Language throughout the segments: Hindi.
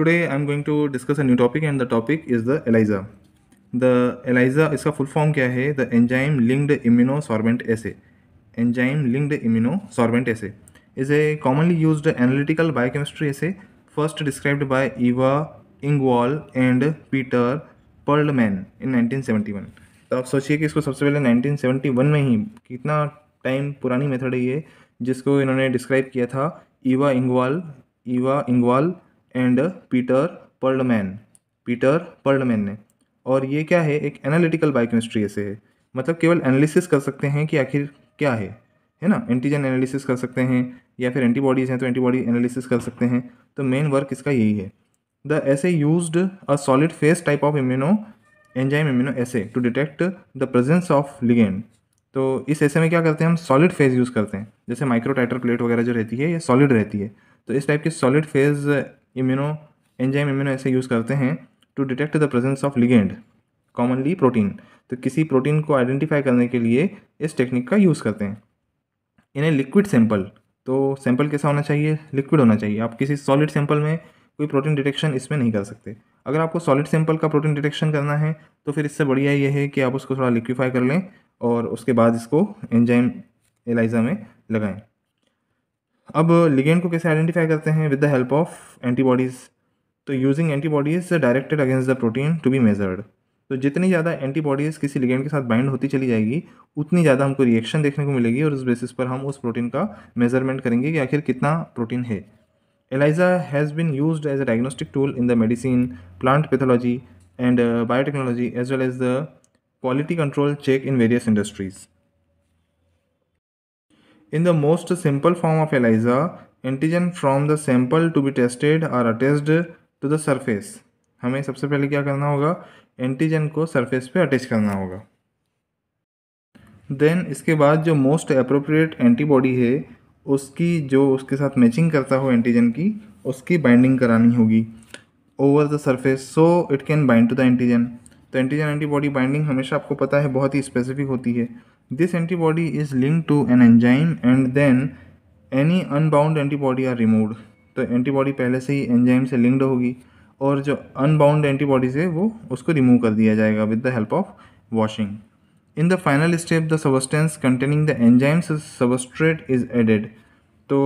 Today I am going to discuss a new topic and the topic is the ELISA the ELISA इसका फुल फॉर्म क्या है the enzyme linked immunosorbent assay enzyme linked immunosorbent assay is a commonly use analytical biochemistry assay first described by Eva Engvall and Peter Perlmann in nineteen seventy one तो आप सोचिए कि इसको सबसे पहले नाइनटीन सेवेंटी वन में ही कितना टाइम पुरानी मेथड है ये जिसको इन्होंने डिस्क्राइब किया था Eva Engvall Eva Engvall and Peter Perlmann Peter Perlmann ने और ये क्या है एक एनालिटिकल बायोकेमिस्ट्री ऐसे है मतलब केवल एनालिसिस कर सकते हैं कि आखिर क्या है है ना एंटीजन एनालिसिस कर सकते हैं या फिर एंटीबॉडीज़ हैं तो एंटीबॉडी एनालिसिस कर सकते हैं तो मेन वर्क इसका यही है the assay use a solid phase type of immuno enzyme immunoassay to detect the presence of ligand तो इस ऐसे में क्या करते हैं हम सॉलिड फेज यूज़ करते हैं जैसे माइक्रोटाइटर प्लेट वगैरह जो रहती है ये सॉलिड रहती है तो इस टाइप की solid phase immuno enzyme immunoassay use करते हैं to detect the presence of ligand commonly protein तो किसी प्रोटीन को आइडेंटिफाई करने के लिए इस टेक्निक का यूज़ करते हैं इन ए लिक्विड सैंपल तो सैंपल कैसा होना चाहिए लिक्विड होना चाहिए आप किसी सॉलिड सैंपल में कोई प्रोटीन डिटेक्शन इसमें नहीं कर सकते अगर आपको सॉलिड सैंपल का प्रोटीन डिटेक्शन करना है तो फिर इससे बढ़िया ये है कि आप उसको थोड़ा लिक्विफाई कर लें और उसके बाद इसको एंजाइम एलाइजा में लगाएं अब लिगेंड को कैसे आइडेंटिफाई करते हैं with the help of antibodies तो using antibodies directed against the protein to be measured तो जितनी ज़्यादा एंटीबॉडीज़ किसी लिगेंड के साथ बाइंड होती चली जाएगी उतनी ज़्यादा हमको रिएक्शन देखने को मिलेगी और उस बेसिस पर हम उस प्रोटीन का मेजरमेंट करेंगे कि आखिर कितना प्रोटीन है ELISA has been use as a diagnostic tool in the medicine plant pathology and biotechnology as well as the quality control check in various industries In the most simple form of ELISA, antigen from the sample to be tested are attached to the surface. हमें सबसे पहले क्या करना होगा एंटीजन को सरफेस पे अटैच करना होगा देन इसके बाद जो मोस्ट अप्रोप्रिएट एंटीबॉडी है उसकी जो उसके साथ मैचिंग करता हो एंटीजन की उसकी बाइंडिंग करानी होगी over the surface so it can bind to the antigen तो एंटीजन एंटीबॉडी बाइंडिंग हमेशा आपको पता है बहुत ही स्पेसिफिक होती है This antibody is linked to an enzyme and then any unbound antibody are removed. तो antibody पहले से ही enzyme से linked होगी और जो unbound antibodies है वो उसको remove कर दिया जाएगा with the help of washing. In the final step, the substance containing the enzymes substrate is added. तो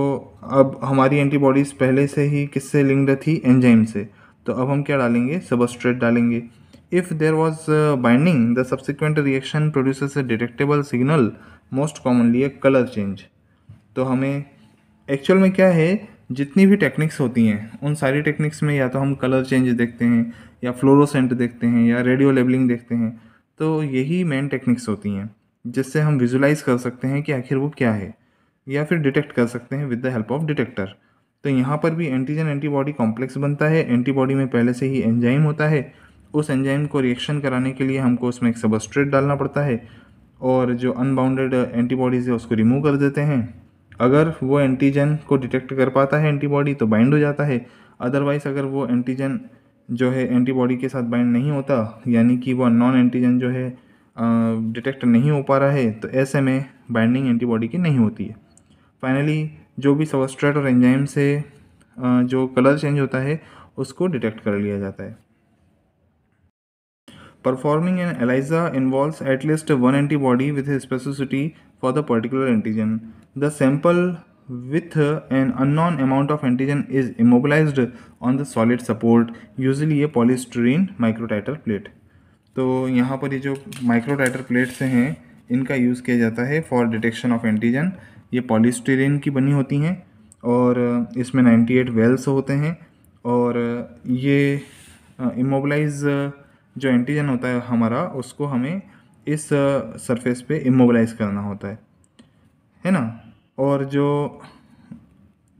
अब हमारी antibodies पहले से ही किससे linked थी enzyme से तो अब हम क्या डालेंगे substrate डालेंगे If there was uh, binding, the subsequent reaction produces a detectable signal, most commonly a color change. तो हमें एक्चुअल में क्या है जितनी भी टेक्निक्स होती हैं उन सारी टेक्निक्स में या तो हम कलर चेंज देखते हैं या फ्लोरोसेंट देखते हैं या रेडियो लेबलिंग देखते हैं तो यही मेन टेक्निक्स होती हैं जिससे हम विजुलाइज कर सकते हैं कि आखिर वो क्या है या फिर डिटेक्ट कर सकते हैं with the help of detector तो यहाँ पर भी एंटीजन एंटीबॉडी कॉम्प्लेक्स बनता है एंटीबॉडी में पहले से ही एंजाइम होता है उस एंजाइम को रिएक्शन कराने के लिए हमको उसमें एक सबस्ट्रेट डालना पड़ता है और जो अनबाउंडेड एंटीबॉडीज़ है उसको रिमूव कर देते हैं अगर वो एंटीजन को डिटेक्ट कर पाता है एंटीबॉडी तो बाइंड हो जाता है अदरवाइज़ अगर वो एंटीजन जो है एंटीबॉडी के साथ बाइंड नहीं होता यानी कि वह नॉन एंटीजन जो है डिटेक्ट नहीं हो पा रहा है तो ऐसे में बाइंडिंग एंटीबॉडी की नहीं होती है फाइनली जो भी सबस्ट्रेट और एंजाइम से जो कलर चेंज होता है उसको डिटेक्ट कर लिया जाता है Performing an ELISA involves at least one antibody with specificity for the particular antigen. The sample with an unknown amount of antigen is immobilized on the solid support usually a polystyrene microtitor plate. तो यहाँ पर ये जो माइक्रोटाइटर प्लेट्स हैं इनका यूज़ किया जाता है फॉर डिटेक्शन ऑफ एंटीजन ये पॉलीस्टीरेन की बनी होती हैं और इसमें 98 वेल्स होते हैं और ये इमोबलाइज uh, जो एंटीजन होता है हमारा उसको हमें इस सरफेस पे इमोबलाइज करना होता है है ना और जो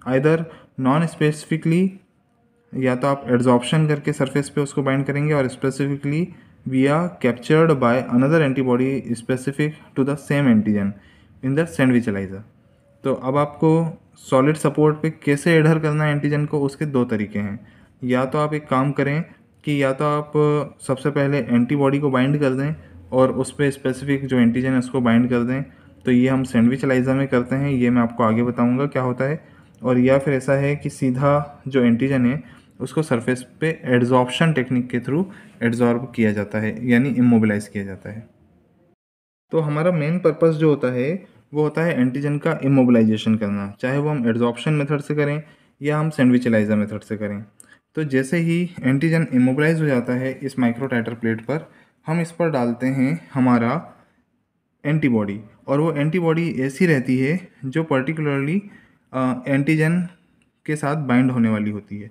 आइदर नॉन स्पेसिफिकली या तो आप एड्जॉर्प्शन करके सरफेस पे उसको बाइंड करेंगे और specifically we are captured by another antibody specific to the same antigen in the sandwich ELISA तो अब आपको सॉलिड सपोर्ट पे कैसे एडहर करना है एंटीजन को उसके दो तरीके हैं या तो आप एक काम करें कि या तो आप सबसे पहले एंटीबॉडी को बाइंड कर दें और उस पर स्पेसिफिक जो एंटीजन है उसको बाइंड कर दें तो ये हम सैंडविच लाइजा में करते हैं ये मैं आपको आगे बताऊंगा क्या होता है और या फिर ऐसा है कि सीधा जो एंटीजन है उसको सरफेस पे एड्जॉर्प्शन टेक्निक के थ्रू एड्जॉर्ब किया जाता है यानी इमोबिलाइज किया जाता है तो हमारा मेन पर्पस जो होता है वो होता है एंटीजन का इमोबिलाइजेशन करना चाहे वो हम एड्जॉर्प्शन मेथड से करें या हम सैंडविचलाइजा मेथड से करें तो जैसे ही एंटीजन इमोबलाइज हो जाता है इस माइक्रोटाइटर प्लेट पर हम इस पर डालते हैं हमारा एंटीबॉडी और वो एंटीबॉडी ऐसी रहती है जो पर्टिकुलरली एंटीजन के साथ बाइंड होने वाली होती है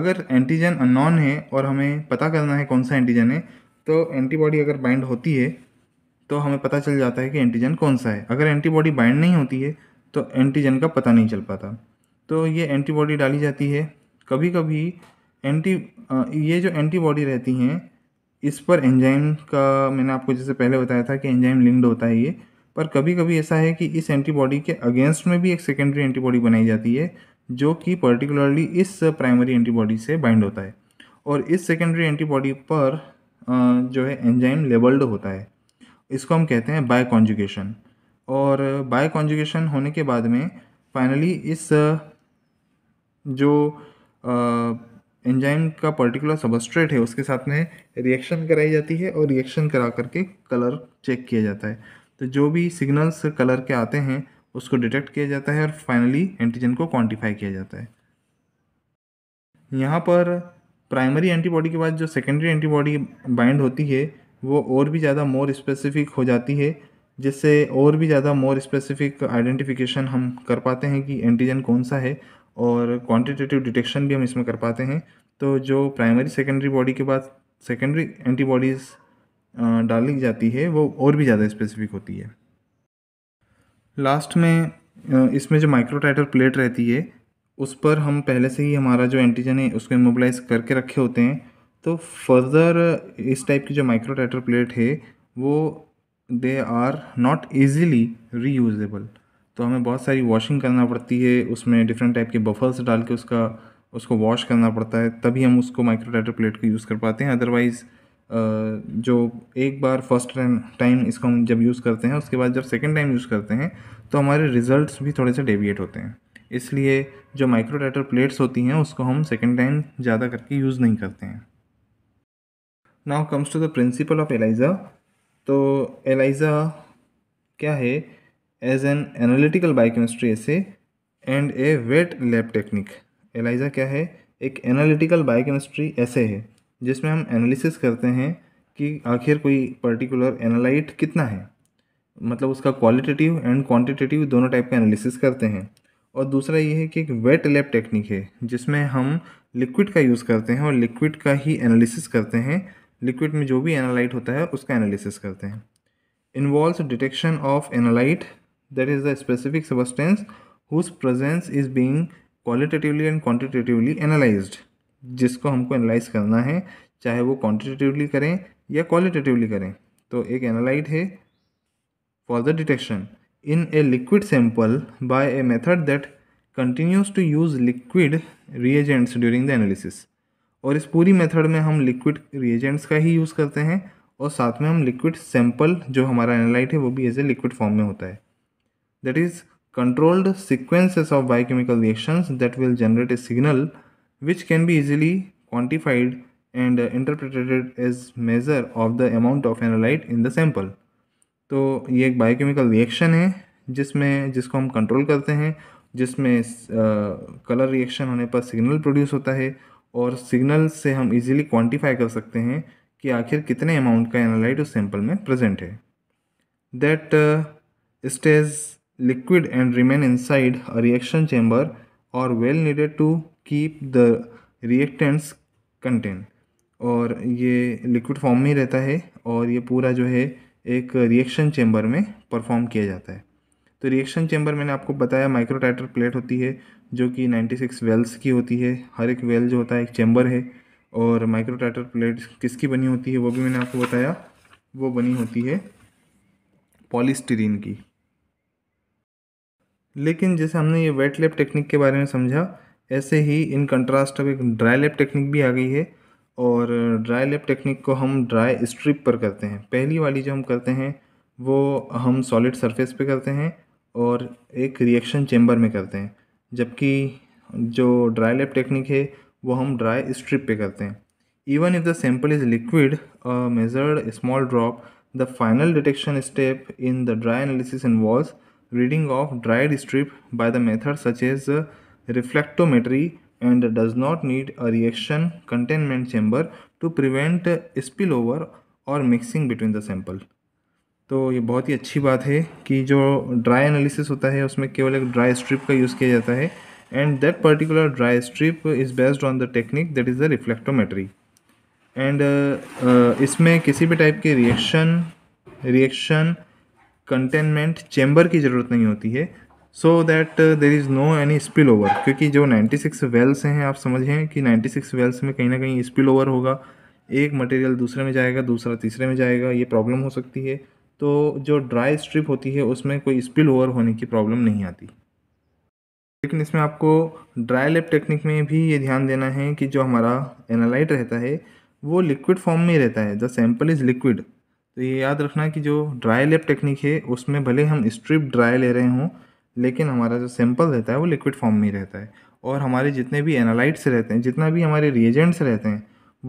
अगर एंटीजन अनॉन है और हमें पता करना है कौन सा एंटीजन है तो एंटीबॉडी अगर बाइंड होती है तो हमें पता चल जाता है कि एंटीजन कौन सा है अगर एंटीबॉडी बाइंड नहीं होती है तो एंटीजन का पता नहीं चल पाता तो ये एंटीबॉडी डाली जाती है कभी कभी एंटी ये जो एंटीबॉडी रहती हैं इस पर एंजाइम का मैंने आपको जैसे पहले बताया था कि एंजाइम लिंक्ड होता है ये पर कभी कभी ऐसा है कि इस एंटीबॉडी के अगेंस्ट में भी एक सेकेंडरी एंटीबॉडी बनाई जाती है जो कि पर्टिकुलरली इस प्राइमरी एंटीबॉडी से बाइंड होता है और इस सेकेंडरी एंटीबॉडी पर जो है एंजाइम लेबल्ड होता है इसको हम कहते हैं बाय कॉन्जुगेशन और बाय कॉन्जुगेशन होने के बाद में फाइनली इस जो एंजाइम का पर्टिकुलर सबस्ट्रेट है उसके साथ में रिएक्शन कराई जाती है और रिएक्शन करा करके कलर चेक किया जाता है तो जो भी सिग्नल्स कलर के आते हैं उसको डिटेक्ट किया जाता है और फाइनली एंटीजन को क्वांटिफाई किया जाता है यहाँ पर प्राइमरी एंटीबॉडी के बाद जो सेकेंडरी एंटीबॉडी बाइंड होती है वो और भी ज़्यादा मोर स्पेसिफिक हो जाती है जिससे और भी ज़्यादा मोर स्पेसिफिक आइडेंटिफिकेशन हम कर पाते हैं कि एंटीजन कौन सा है और क्वांटिटेटिव डिटेक्शन भी हम इसमें कर पाते हैं तो जो प्राइमरी सेकेंडरी बॉडी के बाद सेकेंडरी एंटीबॉडीज़ डाली जाती है वो और भी ज़्यादा स्पेसिफिक होती है लास्ट में इसमें जो माइक्रोटाइटर प्लेट रहती है उस पर हम पहले से ही हमारा जो एंटीजन है उसको इमोबलाइज करके रखे होते हैं तो फर्दर इस टाइप की जो माइक्रोटाइटर प्लेट है वो they are not easily reusable तो हमें बहुत सारी वॉशिंग करना पड़ती है उसमें डिफरेंट टाइप के बफर्स डाल के उसका उसको वॉश करना पड़ता है तभी हम उसको माइक्रो डाइटर प्लेट को यूज़ कर पाते हैं अदरवाइज़ जो एक बार फर्स्ट टाइम इसको हम जब यूज़ करते हैं उसके बाद जब सेकेंड टाइम यूज़ करते हैं तो हमारे रिज़ल्ट भी थोड़े से डेविएट होते हैं इसलिए जो माइक्रो डाइटर प्लेट्स होती हैं उसको हम सेकेंड टाइम ज़्यादा करके यूज़ नहीं करते हैं now comes to the principle of ELISA तो एलाइज़ा क्या है as an analytical biochemistry assay and a wet lab technique ELISA क्या है एक एनालिटिकल बायोकेमिस्ट्री ऐसे है जिसमें हम एनालिसिस करते हैं कि आखिर कोई पर्टिकुलर एनालाइट कितना है मतलब उसका क्वालिटेटिव एंड क्वांटिटेटिव दोनों टाइप का एनालिसिस करते हैं और दूसरा ये है कि एक वेट लैब टेक्निक है जिसमें हम लिक्विड का यूज़ करते हैं और लिक्विड का ही एनालिसिस करते हैं लिक्विड में जो भी एनालाइट होता है उसका एनालिसिस करते हैं involve detection of analyte that is the specific substance whose presence is being qualitatively and quantitatively analyzed जिसको हमको एनालाइज करना है चाहे वो क्वान्टिटेटिवली करें या क्वालिटेटिवली करें तो एक एनालाइट है for the detection in a liquid sample by a method that continues to use liquid reagents during the analysis और इस पूरी मेथड में हम लिक्विड रिएजेंट्स का ही यूज़ करते हैं और साथ में हम लिक्विड सैंपल जो हमारा एनालाइट है वो भी एज ए लिक्विड फॉर्म में होता है that is controlled sequences of biochemical reactions that will generate a signal which can be easily quantified and interpreted as measure of the amount of analyte in the sample तो ये एक बायोकेमिकल रिएक्शन है जिसमें जिसको हम कंट्रोल करते हैं जिसमें कलर रिएक्शन होने पर सिग्नल प्रोड्यूस होता है और सिग्नल से हम इजीली क्वांटिफाई कर सकते हैं कि आखिर कितने अमाउंट का एनालाइट उस सैंपल में प्रेजेंट है that stage liquid and remain inside a reaction chamber or well needed to keep the reactants contained और ये लिक्विड फॉर्म में ही रहता है और ये पूरा जो है एक रिएक्शन चैम्बर में परफॉर्म किया जाता है तो रिएक्शन चैम्बर मैंने आपको बताया माइक्रोटाइटर प्लेट होती है जो कि 96 वेल्स की होती है हर एक वेल जो होता है एक चैम्बर है और माइक्रोटाइटर प्लेट किसकी बनी होती है वो भी मैंने आपको बताया वो बनी होती है पॉलीस्टीरीन की लेकिन जैसे हमने ये वेट लेप टेक्निक के बारे में समझा ऐसे ही इन कंट्रास्ट अब एक ड्राई लेप टेक्निक भी आ गई है और ड्राई लेप टेक्निक को हम ड्राई स्ट्रिप पर करते हैं पहली वाली जो हम करते हैं वो हम सॉलिड सरफेस पे करते हैं और एक रिएक्शन चेम्बर में करते हैं जबकि जो ड्राई लेप टेक्निक है वो हम ड्राई स्ट्रिप पे करते हैं even if the sample is liquid measured small drop the final detection step in the dry analysis involves reading of dried strip by the method such as reflectometry and does not need a reaction containment chamber to prevent spillover और मिक्सिंग बिटवीन द सैम्पल तो ये बहुत ही अच्छी बात है कि जो ड्राई एनालिसिस होता है उसमें केवल एक ड्राई स्ट्रिप का यूज़ किया जाता है and that particular dry strip is based on the technique that is the reflectometry and इसमें किसी भी टाइप के रिएक्शन रिएक्शन कंटेनमेंट चैम्बर की ज़रूरत नहीं होती है so that there is no any spill over क्योंकि जो 96 वेल्स हैं आप समझें कि 96 वेल्स में कहीं ना कहीं स्पिल ओवर होगा एक मटेरियल दूसरे में जाएगा दूसरा तीसरे में जाएगा ये प्रॉब्लम हो सकती है तो जो ड्राई स्ट्रिप होती है उसमें कोई स्पिल ओवर होने की प्रॉब्लम नहीं आती लेकिन इसमें आपको ड्राई लेप टेक्निक में भी ये ध्यान देना है कि जो हमारा एनालाइट रहता है वो लिक्विड फॉर्म में रहता है द सैम्पल इज़ लिक्विड तो ये याद रखना कि जो ड्राई लेप टेक्निक है उसमें भले हम स्ट्रिप ड्राई ले रहे हों लेकिन हमारा जो सैंपल रहता है वो लिक्विड फॉर्म में ही रहता है और हमारे जितने भी एनालाइट्स रहते हैं जितना भी हमारे रिएजेंट्स रहते हैं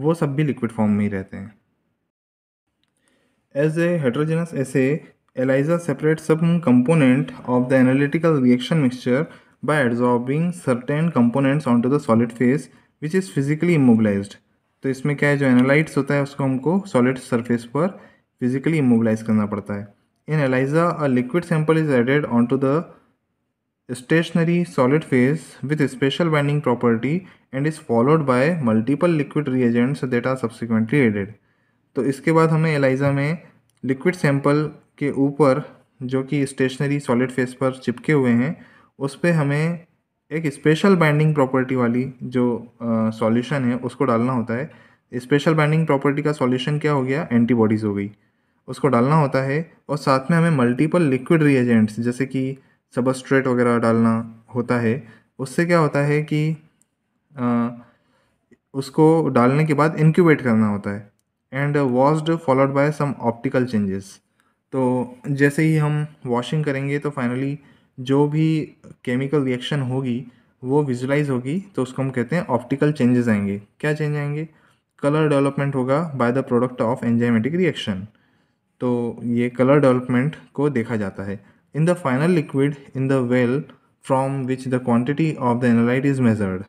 वो सब भी लिक्विड फॉर्म में ही रहते हैं as a heterogeneous assay ELISA separate सब component of the analytical reaction mixture by adsorbing certain components onto the solid phase which is physically immobilize तो इसमें क्या है जो एनालाइट्स होता है उसको हमको सॉलिड सरफेस पर फिजिकली इमोबलाइज करना पड़ता है in ELISA a liquid sample is added onto the stationary solid phase with special binding property and is followed by multiple liquid reagents that are subsequently added तो इसके बाद हमें एलाइजा में लिक्विड सैंपल के ऊपर जो कि स्टेशनरी सॉलिड फेस पर चिपके हुए हैं उस पर हमें एक स्पेशल बाइंडिंग प्रॉपर्टी वाली जो सॉल्यूशन है उसको डालना होता है स्पेशल बाइंडिंग प्रॉपर्टी का सॉल्यूशन क्या हो गया एंटीबॉडीज़ हो गई उसको डालना होता है और साथ में हमें मल्टीपल लिक्विड रिएजेंट्स जैसे कि सबस्ट्रेट वगैरह डालना होता है उससे क्या होता है कि आ, उसको डालने के बाद इंक्यूबेट करना होता है and washed followed by some optical changes तो जैसे ही हम वॉशिंग करेंगे तो फाइनली जो भी केमिकल रिएक्शन होगी वो विजुलाइज होगी तो उसको हम कहते हैं ऑप्टिकल चेंजेस आएंगे क्या चेंज आएंगे कलर डेवलपमेंट होगा by the product of enzymatic reaction तो ये कलर डेवलपमेंट को देखा जाता है in the final liquid in the well from which the quantity of the analyte is measured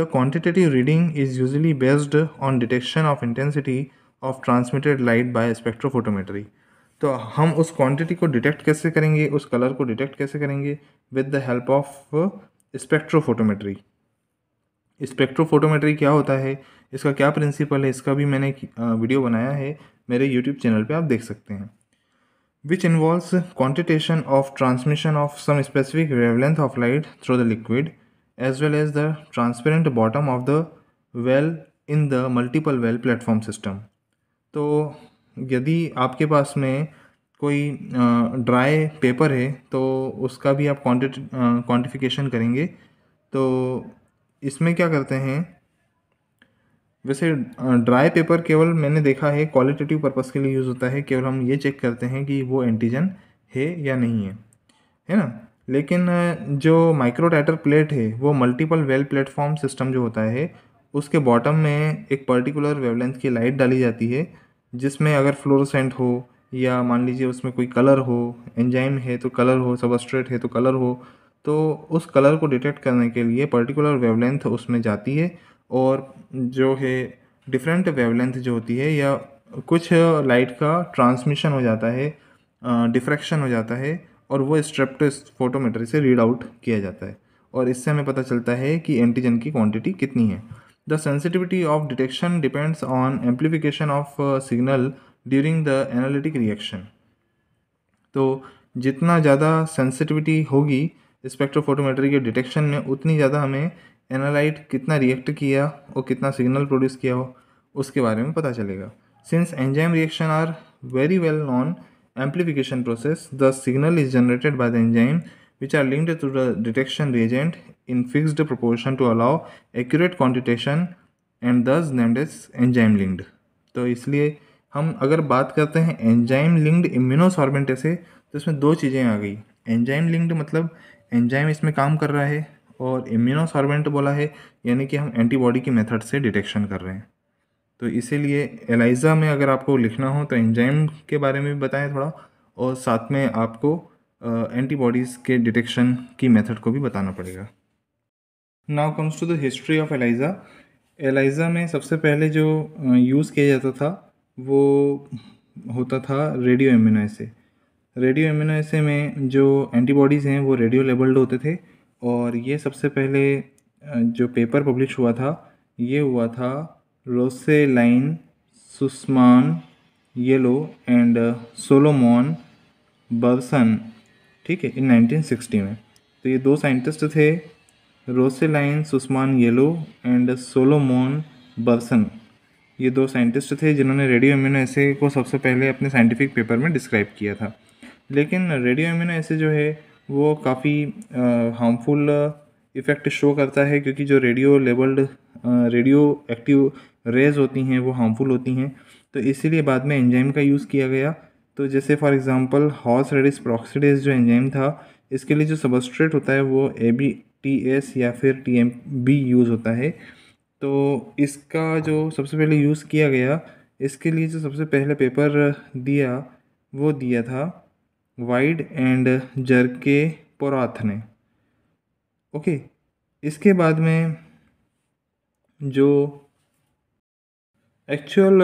the quantitative reading is usually based on detection of intensity of transmitted light by spectrophotometry तो हम उस क्वांटिटी को डिटेक्ट कैसे करेंगे उस कलर को डिटेक्ट कैसे करेंगे with the help of spectrophotometry spectrophotometry क्या होता है इसका क्या प्रिंसिपल है इसका भी मैंने वीडियो बनाया है मेरे यूट्यूब चैनल पे आप देख सकते हैं which involves quantitation of transmission of some specific wavelength of light through the liquid as well as the transparent bottom of the well in the multiple well platform system तो यदि आपके पास में कोई ड्राई पेपर है तो उसका भी आप क्वान्टिफिकेशन करेंगे तो इसमें क्या करते हैं वैसे ड्राई पेपर केवल मैंने देखा है क्वालिटेटिव पर्पज़ के लिए यूज़ होता है केवल हम ये चेक करते हैं कि वो एंटीजन है या नहीं है है ना लेकिन जो माइक्रोटाइटर प्लेट है वो मल्टीपल वेल प्लेटफॉर्म सिस्टम जो होता है उसके बॉटम में एक पर्टिकुलर वेवलेंथ की लाइट डाली जाती है जिसमें अगर फ्लोरोसेंट हो या मान लीजिए उसमें कोई कलर हो एंजाइम है तो कलर हो सबस्ट्रेट है तो कलर हो तो उस कलर को डिटेक्ट करने के लिए पर्टिकुलर वेवलेंथ उसमें जाती है और जो है डिफरेंट वेवलेंथ जो होती है या कुछ लाइट का ट्रांसमिशन हो जाता है डिफ्रैक्शन हो जाता है और वो फोटोमीटर से रीड आउट किया जाता है और इससे हमें पता चलता है कि एंटीजन की क्वांटिटी कितनी है the sensitivity of detection depends on amplification of signal during the analytic reaction तो जितना ज़्यादा सेंसिटिविटी होगी स्पेक्ट्रोफोटोमेट्री के डिटेक्शन में उतनी ज़्यादा हमें एनालाइट कितना रिएक्ट किया और कितना सिग्नल प्रोड्यूस किया हो उसके बारे में पता चलेगा since enzyme reaction are very well known amplification process the signal is generated by the enzyme which are linked to the detection reagent in fixed proportion to allow accurate quantitation and thus named is enzyme linked तो इसलिए हम अगर बात करते हैं एंजाइम लिंक्ड इम्यूनोसॉर्मेंट से तो इसमें दो चीज़ें आ गई एंजाइम लिंक्ड मतलब एंजाइम इसमें काम कर रहा है और इम्यूनोसॉर्बेंट बोला है यानी कि हम एंटीबॉडी की मेथड से डिटेक्शन कर रहे हैं तो इसीलिए एलाइजा में अगर आपको लिखना हो तो एंजाइम के बारे में भी बताएं थोड़ा और साथ में आपको एंटीबॉडीज़ के डिटेक्शन की मेथड को भी बताना पड़ेगा now comes to the history of ELISA ELISA में सबसे पहले जो यूज़ किया जाता था वो होता था रेडियो एम्यूनाइसे रेडियो एम्यूनाइसे में जो एंटीबॉडीज़ हैं वो रेडियो लेबल्ड होते थे और ये सबसे पहले जो पेपर पब्लिश हुआ था ये हुआ था Rosalyn Sussman Yalow and Solomon Berson ठीक है इन 1960 में तो ये दो साइंटिस्ट थे रोसेलाइन सुस्मान येलो एंड सोलोमोन बर्सन ये दो साइंटिस्ट थे जिन्होंने रेडियो इम्यूनो ऐसे को सबसे पहले अपने साइंटिफिक पेपर में डिस्क्राइब किया था लेकिन रेडियो इम्यूनो ऐसे जो है वो काफ़ी हार्मफुल इफ़ेक्ट शो करता है क्योंकि जो radio labelled radioactive rays होती हैं वो हार्मफुल होती हैं तो इसीलिए बाद में एंजाइम का यूज़ किया गया तो जैसे for example horseradish peroxidase जो एंजाइम था इसके लिए जो सबस्ट्रेट होता है वो ए बी टी एस या फिर टी एम बी यूज़ होता है तो इसका जो सबसे पहले यूज़ किया गया इसके लिए जो सबसे पहले पेपर दिया वो दिया था वाइड एंड जर के पोराथने ओके इसके बाद में जो एक्चुअल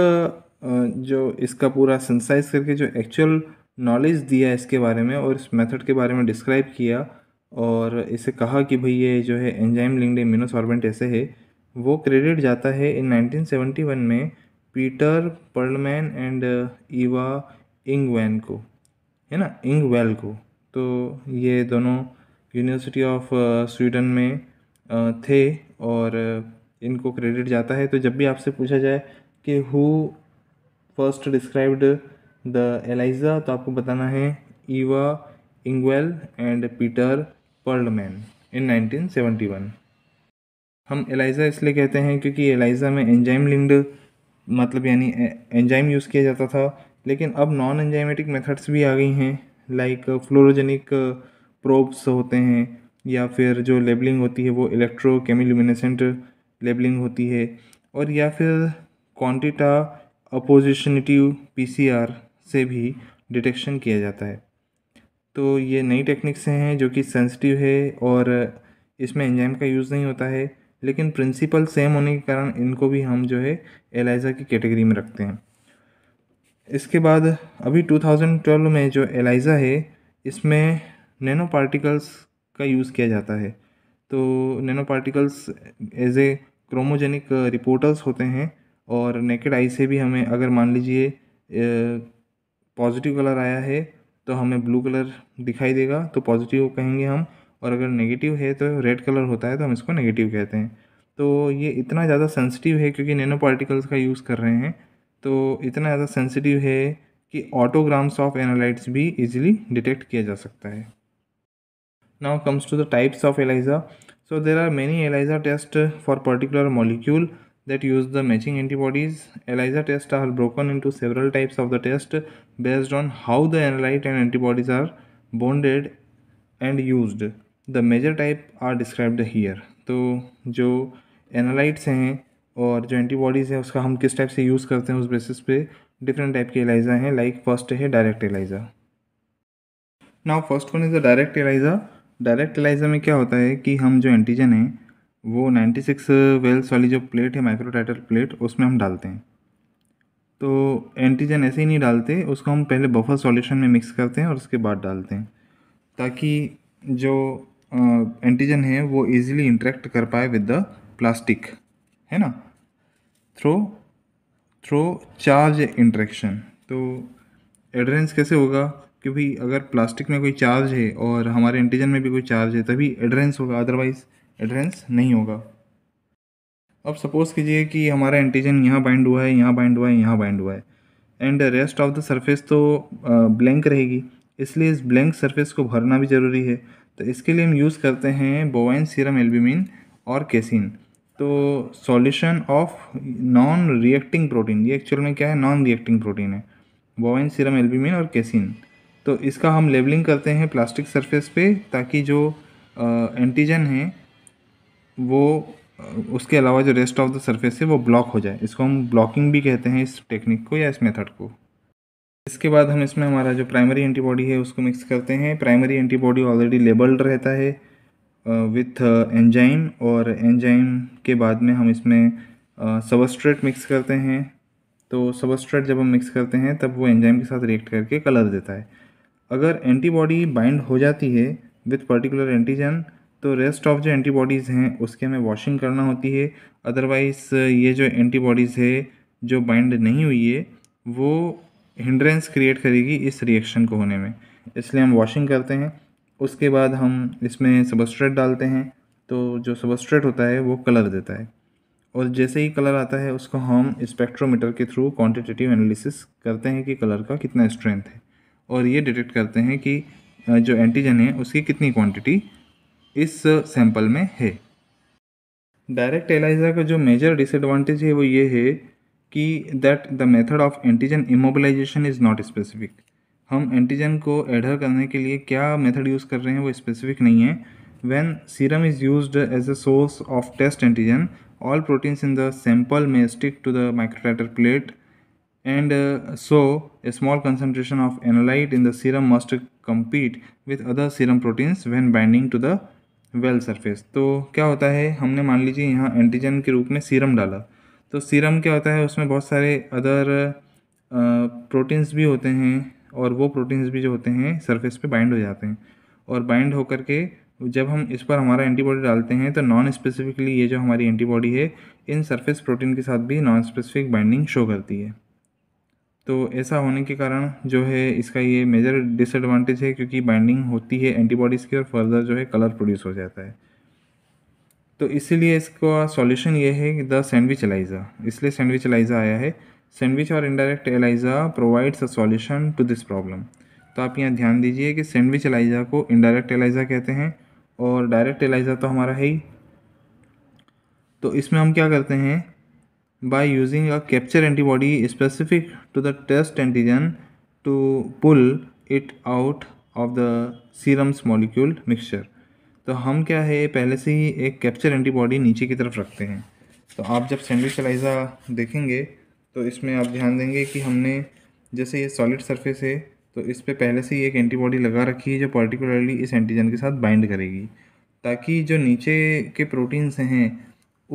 जो इसका पूरा सेंसाइज करके जो एक्चुअल नॉलेज दिया इसके बारे में और इस मेथड के बारे में डिस्क्राइब किया और इसे कहा कि भाई ये जो है एंजाइम लिंक्ड इम्यूनोसॉर्बेंट ऐसे है वो क्रेडिट जाता है इन 1971 में Peter Perlmann and Eva Engvall को है ना इंग वेल को तो ये दोनों यूनिवर्सिटी ऑफ स्वीडन में uh, थे और uh, इनको क्रेडिट जाता है तो जब भी आपसे पूछा जाए कि who first described the ELISA तो आपको बताना है Eva Engvall and Peter Perlmann in 1971 हम एलाइजा इसलिए कहते हैं क्योंकि एलाइजा में एंजाइम लिंक्ड मतलब यानी एंजाइम यूज़ किया जाता था लेकिन अब नॉन एंजाइमेटिक मेथड्स भी आ गई हैं लाइक फ्लोरोजेनिक प्रोब्स होते हैं या फिर जो लेबलिंग होती है वो इलेक्ट्रो लेबलिंग होती है और या फिर क्वांटिटा अपोजिशनिटिव पीसीआर से भी डिटेक्शन किया जाता है तो ये नई टेक्निक्स हैं जो कि सेंसिटिव है और इसमें एंजाइम का यूज़ नहीं होता है लेकिन प्रिंसिपल सेम होने के कारण इनको भी हम जो है एलाइजा की कैटेगरी में रखते हैं इसके बाद अभी 2012 में जो एलाइज़ा है इसमें नैनो पार्टिकल्स का यूज़ किया जाता है तो nano particles as a chromogenic reporters होते हैं और नेकेड आई से भी हमें अगर मान लीजिए पॉजिटिव कलर आया है तो हमें ब्लू कलर दिखाई देगा तो पॉजिटिव कहेंगे हम और अगर नेगेटिव है तो रेड कलर होता है तो हम इसको नेगेटिव कहते हैं तो ये इतना ज़्यादा सेंसिटिव है क्योंकि नैनो पार्टिकल्स का यूज़ कर रहे हैं तो इतना ज़्यादा सेंसिटिव है कि ऑटोग्राम्स ऑफ एनालाइट्स भी इजीली डिटेक्ट किया जा सकता है now comes to the types of ELISA so there are many ELISA test for particular molecule that use the matching antibodies ELISA test are broken into several types of the test based on how the analyte and antibodies are bonded and use the major type are described here तो जो एनालाइट्स हैं और जो एंटीबॉडीज़ है उसका हम किस टाइप से यूज़ करते हैं उस बेसिस पे डिफरेंट टाइप के एलाइजा हैं लाइक फर्स्ट है direct ELISA now first one is the direct ELISA direct ELISA में क्या होता है कि हम जो एंटीजन है वो नाइन्टी सिक्स वेल्स वाली जो प्लेट है माइक्रोटाइटल प्लेट उसमें हम डालते हैं तो एंटीजन ऐसे ही नहीं डालते उसको हम पहले बफर सॉल्यूशन में मिक्स करते हैं और उसके बाद डालते हैं ताकि जो एंटीजन है वो इजीली इंटरेक्ट कर पाए विद द प्लास्टिक है ना थ्रो थ्रो चार्ज इंट्रैक्शन तो एडरेंस कैसे होगा कि भाई अगर प्लास्टिक में कोई चार्ज है और हमारे एंटीजन में भी कोई चार्ज है तभी एडरेंस होगा अदरवाइज़ एडरेंस नहीं होगा अब सपोज़ कीजिए कि हमारा एंटीजन यहाँ बाइंड हुआ है यहाँ बाइंड हुआ है यहाँ बाइंड हुआ है and rest of the surface तो ब्लैंक रहेगी इसलिए इस ब्लैंक सरफेस को भरना भी ज़रूरी है तो इसके लिए हम यूज़ करते हैं बोवाइन सीरम एल्बिमिन और कैसिन तो solution of non reacting protein ये एक्चुअल में क्या है नॉन रिएक्टिंग प्रोटीन है बोवाइन सीरम एल्बिमिन और कैसिन तो इसका हम लेबलिंग करते हैं प्लास्टिक सरफेस पे ताकि जो एंटीजन है वो उसके अलावा जो रेस्ट ऑफ द सरफेस है वो ब्लॉक हो जाए इसको हम ब्लॉकिंग भी कहते हैं इस टेक्निक को या इस मेथड को इसके बाद हम इसमें हमारा जो प्राइमरी एंटीबॉडी है उसको मिक्स करते हैं प्राइमरी एंटीबॉडी ऑलरेडी लेबल्ड रहता है विथ एंजाइम और एंजाइम के बाद में हम इसमें सबस्ट्रेट मिक्स करते हैं तो सबस्ट्रेट जब हम मिक्स करते हैं तब वो एंजाइम के साथ रिएक्ट करके कलर देता है अगर एंटीबॉडी बाइंड हो जाती है विथ पर्टिकुलर एंटीजन तो रेस्ट ऑफ जो एंटीबॉडीज़ हैं उसके हमें वॉशिंग करना होती है अदरवाइज़ ये जो एंटीबॉडीज़ है जो बाइंड नहीं हुई है वो हिंड्रेंस क्रिएट करेगी इस रिएक्शन को होने में इसलिए हम वॉशिंग करते हैं उसके बाद हम इसमें सबस्ट्रेट डालते हैं तो जो सबस्ट्रेट होता है वो कलर देता है और जैसे ही कलर आता है उसको हम स्पेक्ट्रोमीटर के थ्रू क्वांटिटेटिव एनालिसिस करते हैं कि कलर का कितना स्ट्रेंथ है और ये डिटेक्ट करते हैं कि जो एंटीजन है उसकी कितनी क्वांटिटी इस सैंपल में है डायरेक्ट एलाइजा का जो मेजर डिसएडवांटेज है वो ये है कि that the method of antigen immobilization is not specific हम एंटीजन को एडर करने के लिए क्या मेथड यूज़ कर रहे हैं वो स्पेसिफिक नहीं है when serum is used as a source of test antigen all proteins in the sample में stick to the microtitre plate and so a small concentration of analyte in the serum must compete with other serum proteins when binding to the well surface तो क्या होता है हमने मान लीजिए यहाँ एंटीजन के रूप में सीरम डाला तो सीरम क्या होता है उसमें बहुत सारे अदर प्रोटीन्स uh, भी होते हैं और वो प्रोटीन्स भी जो होते हैं सरफेस पे बाइंड हो जाते हैं और बाइंड होकर के जब हम इस पर हमारा एंटीबॉडी डालते हैं तो नॉन स्पेसिफिकली ये जो हमारी एंटीबॉडी है इन सरफेस प्रोटीन के साथ भी नॉन स्पेसिफिक बाइंडिंग शो करती है तो ऐसा होने के कारण जो है इसका ये मेजर डिसएडवांटेज है क्योंकि बाइंडिंग होती है एंटीबॉडीज़ की और फर्दर जो है कलर प्रोड्यूस हो जाता है तो इसीलिए इसका सॉल्यूशन ये है कि द सैंडविच एलाइजा इसलिए सैंडविच एलाइजा आया है सैंडविच और indirect ELISA provides a solution to this problem तो आप यहाँ ध्यान दीजिए कि सैंडविच एलाइजा को इनडायरेक्ट एलाइजा कहते हैं और डायरेक्ट एलाइजा तो हमारा है ही तो इसमें हम क्या करते हैं by using a capture antibody specific to the test antigen to pull it out of the serums molecule mixture तो हम क्या है पहले से ही एक कैप्चर एंटीबॉडी नीचे की तरफ रखते हैं तो आप जब सैंडविच एलाइजा देखेंगे तो इसमें आप ध्यान देंगे कि हमने जैसे ये सॉलिड सरफेस है तो इस पर पहले से ही एक एंटीबॉडी लगा रखी है जो पर्टिकुलरली इस एंटीजन के साथ बाइंड करेगी ताकि जो नीचे के प्रोटीन्स हैं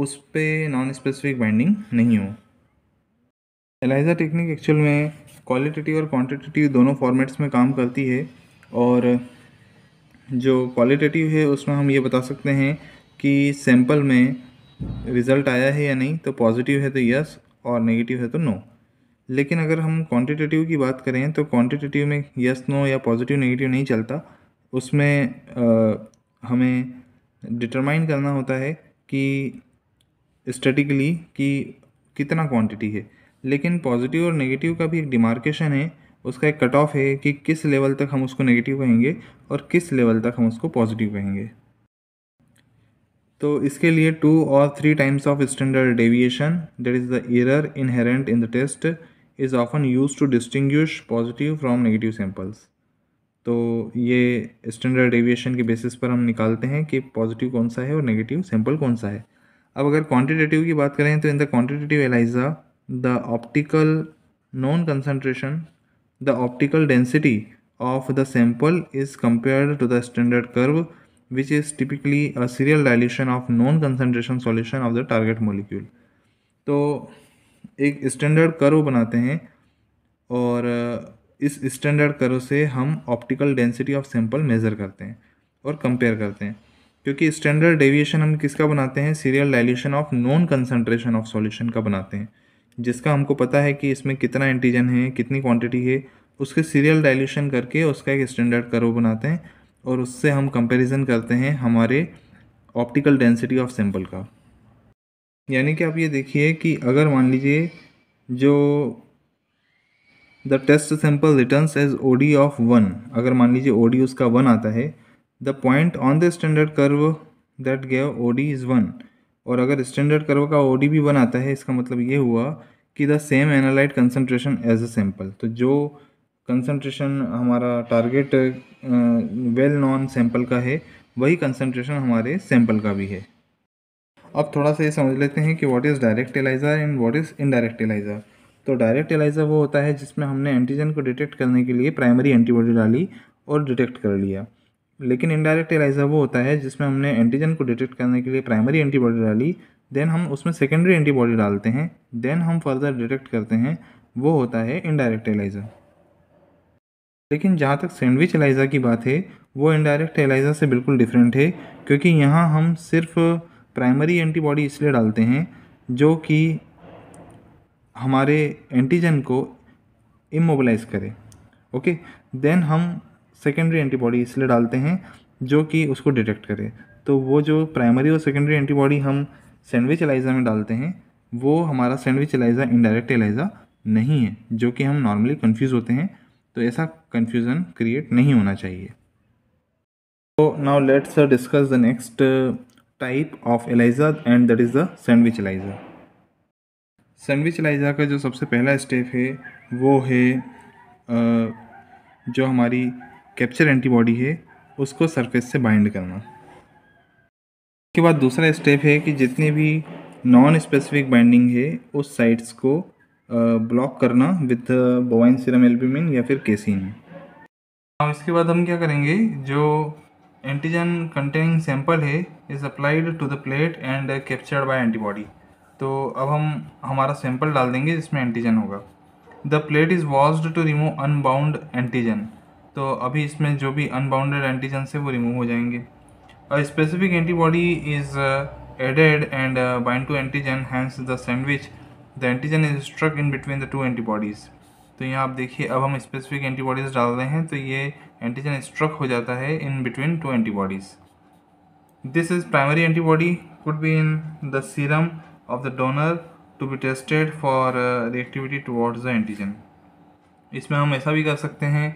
उस पर नॉन स्पेसिफिक बाइंडिंग नहीं हो एलाइजा टेक्निक एक्चुअल में क्वालिटेटिव और क्वांटिटेटिव दोनों फॉर्मेट्स में काम करती है और जो क्वालिटेटिव है उसमें हम ये बता सकते हैं कि सैंपल में रिज़ल्ट आया है या नहीं तो पॉजिटिव है तो यस और नेगेटिव है तो नो लेकिन अगर हम क्वांटिटेटिव की बात करें तो क्वांटिटेटिव में यस नो या पॉजिटिव नेगेटिव नहीं चलता उसमें आ, हमें डिटरमाइन करना होता है कि स्टेटिकली कि कितना क्वांटिटी है लेकिन पॉजिटिव और नेगेटिव का भी एक डिमार्केशन है उसका एक कट ऑफ है कि किस लेवल तक हम उसको नेगेटिव कहेंगे और किस लेवल तक हम उसको पॉजिटिव कहेंगे तो इसके लिए टू और three times of standard deviation that is the error inherent in the test is often use to distinguish positive from negative samples तो ये स्टैंडर्ड डेविएशन के बेसिस पर हम निकालते हैं कि पॉजिटिव कौन सा है और नेगेटिव सैम्पल कौन सा है अब अगर क्वांटिटेटिव की बात करें तो in the quantitative ELISA the optical known concentration the optical density of the sample is compare to the standard curve which is typically a serial dilution of known concentration solution of the target molecule तो एक स्टैंडर्ड curve बनाते हैं और uh, इस स्टैंडर्ड curve से हम optical density of sample measure करते हैं और कंपेयर करते हैं क्योंकि स्टैंडर्ड डेविएशन हम किसका बनाते हैं serial dilution of known concentration of solution का बनाते हैं जिसका हमको पता है कि इसमें कितना एंटीजन है कितनी क्वांटिटी है उसके सीरियल डाइल्यूशन करके उसका एक स्टैंडर्ड कर्व बनाते हैं और उससे हम कंपैरिजन करते हैं हमारे ऑप्टिकल डेंसिटी ऑफ सैंपल का यानी कि आप ये देखिए कि अगर मान लीजिए जो the test sample return as O D of one अगर मान लीजिए ओ डी उसका वन आता है the point on the standard curve that gave O D is one और अगर स्टैंडर्ड कर्व का ओ डी भी वन आता है इसका मतलब ये हुआ कि the same analyte concentration as a sample तो जो कंसंट्रेशन हमारा टारगेट वेल नॉन सैंपल का है वही कंसंट्रेशन हमारे सैंपल का भी है अब थोड़ा सा ये समझ लेते हैं कि what is direct ELISA and what is indirect ELISA तो डायरेक्ट एलाइज़र वो होता है जिसमें हमने एंटीजन को डिटेक्ट करने के लिए प्राइमरी एंटीबॉडी डाली और डिटेक्ट कर लिया लेकिन इनडायरेक्ट एलाइज़र वो होता है जिसमें हमने एंटीजन को डिटेक्ट करने के लिए प्राइमरी एंटीबॉडी डाली देन हम उसमें सेकेंडरी एंटीबॉडी डालते हैं देन हम फर्दर डिटेक्ट करते हैं वो होता है इनडायरेक्ट एलाइज़र लेकिन जहाँ तक सैंडविच एलाइजा की बात है वो इनडायरेक्ट एलाइजा से बिल्कुल डिफरेंट है क्योंकि यहाँ हम सिर्फ प्राइमरी एंटीबॉडी इसलिए डालते हैं जो कि हमारे एंटीजन को इमोबलाइज करे ओके देन हम सेकेंडरी एंटीबॉडी इसलिए डालते हैं जो कि उसको डिटेक्ट करे तो वो जो प्राइमरी और सेकेंडरी एंटीबॉडी हम सैंडविच एलाइजा में डालते हैं वो हमारा सैंडविच एलाइजा इनडायरेक्ट एलाइजा नहीं है जो कि हम नॉर्मली कन्फ्यूज़ होते हैं तो ऐसा कन्फ्यूज़न क्रिएट नहीं होना चाहिए तो now let's discuss the next type of ELISA and that is the sandwich ELISA sandwich ELISA का जो सबसे पहला स्टेप है वो है uh, जो हमारी कैप्चर एंटीबॉडी है उसको सरफेस से बाइंड करना उसके बाद दूसरा स्टेप है कि जितनी भी नॉन स्पेसिफिक बाइंडिंग है उस साइट्स को ब्लॉक करना विथ बोवाइन सीरम एल्ब्यूमिन या फिर केसिन अब इसके बाद हम क्या करेंगे जो एंटीजन कंटेनिंग सैंपल है is applied to the plate and captured by antibody तो अब हम हमारा सैंपल डाल देंगे जिसमें एंटीजन होगा the plate is washed to remove unbound antigen तो अभी इसमें जो भी अनबाउंडेड एंटीजन से वो रिमूव हो जाएंगे a specific antibody is added and bind to antigen hence the sandwich the antigen is struck in between the two antibodies तो यहाँ आप देखिए अब हम स्पेसिफिक एंटीबॉडीज़ डाल रहे हैं तो ये एंटीजन स्ट्रक हो जाता है in between two antibodies this is primary antibody could be in the serum of the donor to be tested for reactivity reactivity the antigen इसमें हम ऐसा भी कर सकते हैं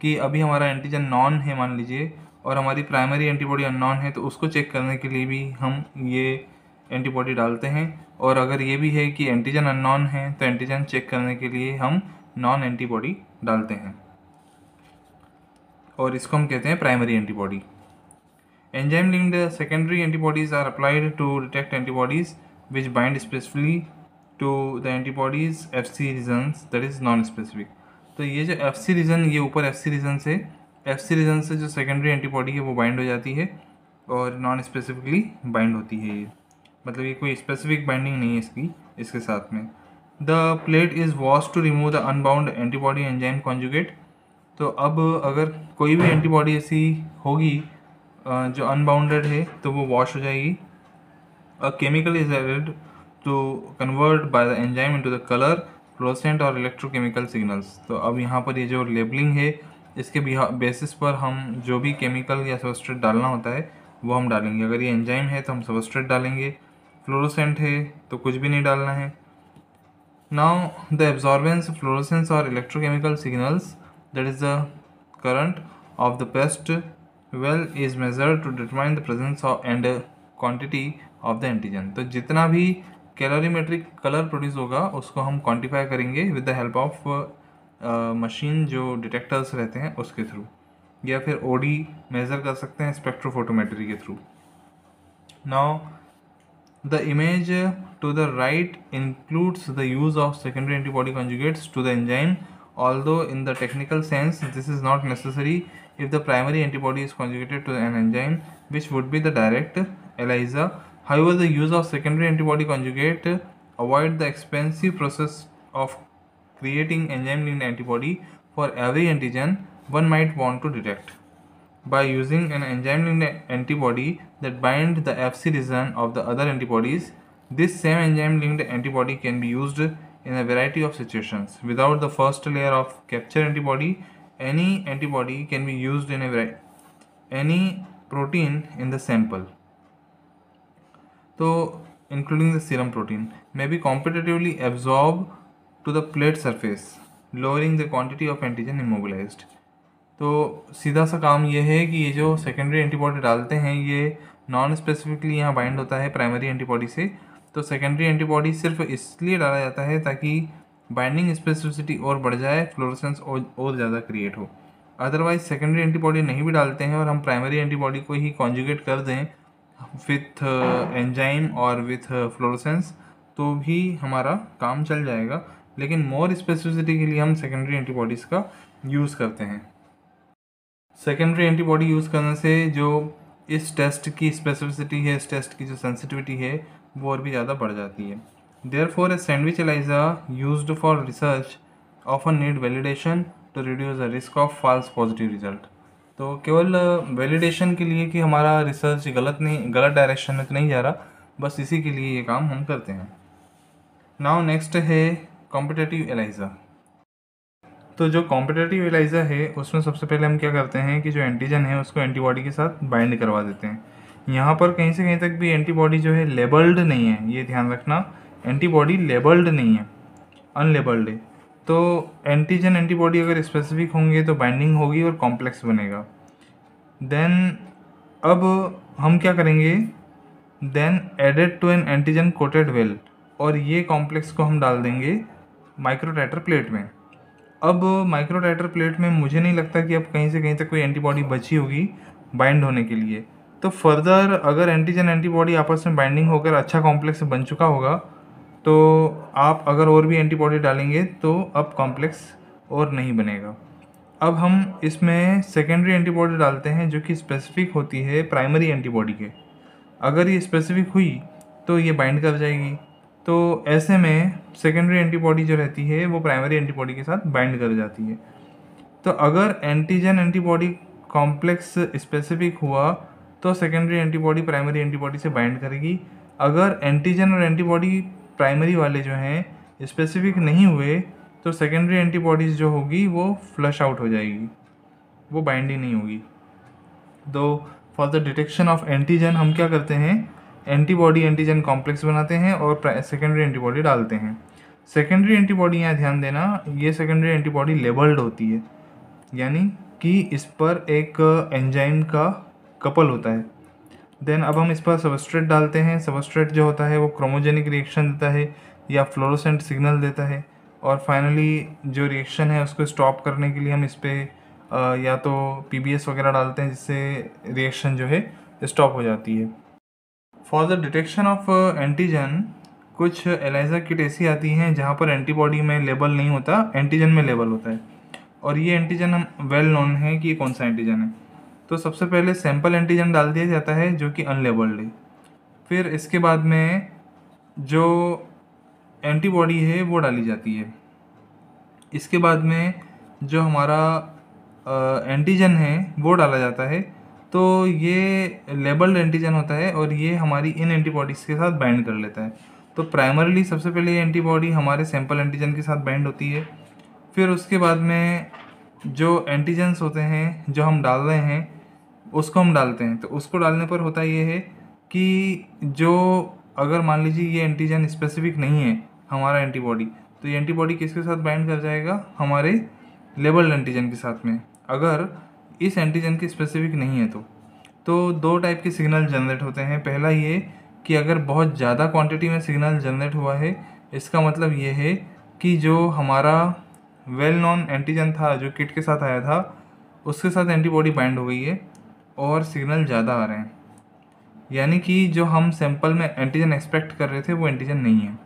कि अभी हमारा एंटीजन नॉन है मान लीजिए और हमारी प्राइमरी एंटीबॉडी अन है तो उसको चेक करने के लिए भी हम ये एंटीबॉडी डालते हैं और अगर ये भी है कि एंटीजन अननॉन है तो एंटीजन चेक करने के लिए हम नॉन एंटीबॉडी डालते हैं और इसको हम कहते हैं primary antibody enzyme linked secondary antibodies are applied to detect antibodies which bind specifically to the antibodies F C region that is non specific तो ये जो एफ सी रीजन ये ऊपर एफ सी रीजन से एफ सी रीजन से जो सेकेंडरी एंटीबॉडी है वो बाइंड हो जाती है और नॉन स्पेसिफिकली बाइंड होती है ये मतलब ये कोई स्पेसिफिक बाइंडिंग नहीं है इसकी इसके साथ में the plate is wash to remove the unbound antibody enzyme conjugate तो अब अगर कोई भी एंटीबॉडी ऐसी होगी जो अनबाउंडेड है तो वो वॉश हो जाएगी a chemical is added to convert by the enzyme into the colour fluorescent और इलेक्ट्रोकेमिकल सिग्नल्स तो अब यहाँ पर ये जो लेबलिंग है इसके बेसिस पर हम जो भी केमिकल या सबस्ट्रेट डालना होता है वो हम डालेंगे अगर ये एंजाइम है तो हम सबस्ट्रेट डालेंगे फ्लोरोसेंट है तो कुछ भी नहीं डालना है नाउ द एब्जॉर्बेंस फ्लोरोसेंस और electrochemical signals that is the current of the paste well is measure to determine the presence of and quantity of the antigen तो जितना भी कैलोरीमेट्रिक कलर प्रोड्यूस होगा उसको हम क्वांटिफाई करेंगे with the help of machine जो डिटेक्टर्स रहते हैं उसके थ्रू या फिर ओडी मेज़र कर सकते हैं स्पेक्ट्रोफोटोमेट्री के through now The image to the right includes the use of secondary antibody conjugates to the enzyme although in the technical sense this is not necessary if the primary antibody is conjugated to an enzyme which would be the direct ELISA. However, the use of secondary antibody conjugate avoid the expensive process of creating enzyme-linked antibody for every antigen one might want to detect. By using an enzyme-linked antibody, that bind the Fc region of the other antibodies. This same enzyme linked antibody can be used in a variety of situations. Without the first layer of capture antibody, any antibody can be used in a any protein in the sample. So including the serum protein may be competitively absorbed to the plate surface lowering the quantity of antigen immobilized तो सीधा सा काम यह है कि ये जो सेकेंडरी एंटीबॉडी डालते हैं ये नॉन स्पेसिफिकली यहाँ बाइंड होता है प्राइमरी एंटीबॉडी से तो सेकेंडरी एंटीबॉडी सिर्फ इसलिए डाला जाता है ताकि बाइंडिंग स्पेसिफिसिटी और बढ़ जाए फ्लोरोसेंस और, और ज़्यादा क्रिएट हो अदरवाइज सेकेंडरी एंटीबॉडी नहीं भी डालते हैं और हम प्राइमरी एंटीबॉडी को ही कॉन्जुगेट कर दें विथ एंजाइम uh, और विथ फ्लोरसेंस uh, तो भी हमारा काम चल जाएगा लेकिन मोर स्पेसिफिसिटी के लिए हम सेकेंडरी एंटीबॉडीज़ का यूज़ करते हैं सेकेंडरी एंटीबॉडी यूज़ करने से जो इस टेस्ट की स्पेसिफिसिटी है इस टेस्ट की जो सेंसिटिविटी है वो और भी ज़्यादा बढ़ जाती है therefore a sandwich ELISA use for research often need validation to reduce the risk of false positive result तो केवल वैलिडेशन के लिए कि हमारा रिसर्च गलत नहीं गलत डायरेक्शन में तो नहीं जा रहा बस इसी के लिए ये काम हम करते हैं नाउ नेक्स्ट है कॉम्पिटेटिव एलाइजा तो जो कॉम्पिटेटिव एलाइजा है उसमें सबसे पहले हम क्या करते हैं कि जो एंटीजन है उसको एंटीबॉडी के साथ बाइंड करवा देते हैं यहाँ पर कहीं से कहीं तक भी एंटीबॉडी जो है लेबल्ड नहीं है ये ध्यान रखना एंटीबॉडी लेबल्ड नहीं है अनलेबल्ड है तो एंटीजन एंटीबॉडी अगर स्पेसिफिक होंगे तो बाइंडिंग होगी और कॉम्प्लेक्स बनेगा देन अब हम क्या करेंगे then added to an antigen coated well और ये कॉम्प्लेक्स को हम डाल देंगे माइक्रोटाइटर प्लेट में अब माइक्रोटाइटर प्लेट में मुझे नहीं लगता कि अब कहीं से कहीं तक कोई एंटीबॉडी बची होगी बाइंड होने के लिए तो फर्दर अगर एंटीजन एंटीबॉडी आपस में बाइंडिंग होकर अच्छा कॉम्प्लेक्स बन चुका होगा तो आप अगर और भी एंटीबॉडी डालेंगे तो अब कॉम्प्लेक्स और नहीं बनेगा अब हम इसमें सेकेंडरी एंटीबॉडी डालते हैं जो कि स्पेसिफिक होती है प्राइमरी एंटीबॉडी के अगर ये स्पेसिफिक हुई तो ये बाइंड कर जाएगी तो ऐसे में सेकेंडरी एंटीबॉडी जो रहती है वो प्राइमरी एंटीबॉडी के साथ बाइंड कर जाती है तो अगर एंटीजन एंटीबॉडी कॉम्प्लेक्स स्पेसिफिक हुआ तो सेकेंडरी एंटीबॉडी प्राइमरी एंटीबॉडी से बाइंड करेगी अगर एंटीजन और एंटीबॉडी प्राइमरी वाले जो हैं स्पेसिफिक नहीं हुए तो सेकेंडरी एंटीबॉडीज़ जो होगी वो फ्लश आउट हो जाएगी वो बाइंड ही नहीं होगी तो for the detection of antigen हम क्या करते हैं एंटीबॉडी एंटीजन कॉम्प्लेक्स बनाते हैं और सेकेंडरी एंटीबॉडी डालते हैं सेकेंडरी एंटीबॉडी यहाँ ध्यान देना ये सेकेंडरी एंटीबॉडी लेबल्ड होती है यानी कि इस पर एक एंजाइम का कपल होता है देन अब हम इस पर सबस्ट्रेट डालते हैं सबस्ट्रेट जो होता है वो क्रोमोजेनिक रिएक्शन देता है या फ्लोरोसेंट सिग्नल देता है और फाइनली जो रिएक्शन है उसको स्टॉप करने के लिए हम इस पर या तो पी वगैरह डालते हैं जिससे रिएक्शन जो है स्टॉप हो जाती है for the detection of antigen कुछ एलाइजा किट ऐसी आती हैं जहाँ पर एंटीबॉडी में लेबल नहीं होता एंटीजन में लेबल होता है और ये एंटीजन हम वेल नोन है कि कौन सा एंटीजन है तो सबसे पहले सैम्पल एंटीजन डाल दिया जाता है जो कि अनलेबल्ड है फिर इसके बाद में जो एंटीबॉडी है वो डाली जाती है इसके बाद में जो हमारा एंटीजन uh, है वो डाला जाता है तो ये लेबल्ड एंटीजन होता है और ये हमारी इन एंटीबॉडीज़ के साथ बाइंड कर लेता है तो प्राइमरली सबसे पहले ये एंटीबॉडी हमारे सैम्पल एंटीजन के साथ बाइंड होती है फिर उसके बाद में जो एंटीजन्स होते हैं जो हम डाल रहे हैं उसको हम डालते हैं तो उसको डालने पर होता ये है कि जो अगर मान लीजिए ये एंटीजन स्पेसिफिक नहीं है हमारा एंटीबॉडी तो ये एंटीबॉडी किसके साथ बाइंड कर जाएगा हमारे लेबल्ड एंटीजन के साथ में अगर इस एंटीजन के स्पेसिफिक नहीं है तो तो दो टाइप के सिग्नल जनरेट होते हैं पहला ये कि अगर बहुत ज़्यादा क्वांटिटी में सिग्नल जनरेट हुआ है इसका मतलब ये है कि जो हमारा वेल नॉन एंटीजन था जो किट के साथ आया था उसके साथ एंटीबॉडी बाइंड हो गई है और सिग्नल ज़्यादा आ रहे हैं यानी कि जो हम सैंपल में एंटीजन एक्सपेक्ट कर रहे थे वो एंटीजन नहीं है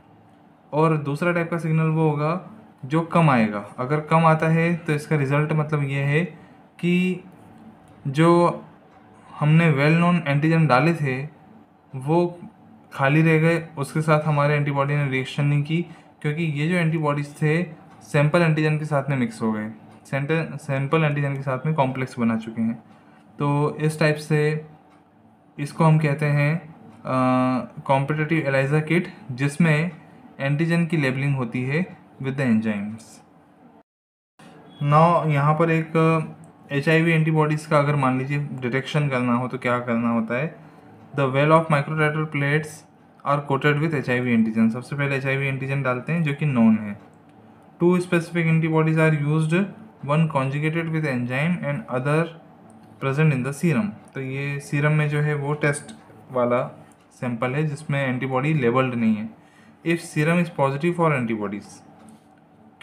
और दूसरा टाइप का सिग्नल वो होगा जो कम आएगा अगर कम आता है तो इसका रिज़ल्ट मतलब ये है कि जो हमने वेल नोन एंटीजन डाले थे वो खाली रह गए उसके साथ हमारे एंटीबॉडी ने रिएक्शन नहीं की क्योंकि ये जो एंटीबॉडीज़ थे सैम्पल एंटीजन के साथ में मिक्स हो गए सेंटर सैंपल एंटीजन के साथ में कॉम्प्लेक्स बना चुके हैं तो इस टाइप से इसको हम कहते हैं कॉम्पिटेटिव एलाइजा किट जिसमें एंटीजन की लेबलिंग होती है विद द एंजाइम्स नौ यहाँ पर एक एच एंटीबॉडीज़ का अगर मान लीजिए डिटेक्शन करना हो तो क्या करना होता है the well of microtitre plates are coated with H antigen सबसे पहले एच एंटीजन डालते हैं जो कि नॉन है to specific antibodies are use one conjugated with enzyme and other present in the serum तो ये सीरम में जो है वो टेस्ट वाला सैंपल है जिसमें एंटीबॉडी लेबल्ड नहीं है if serum is positive for antibodies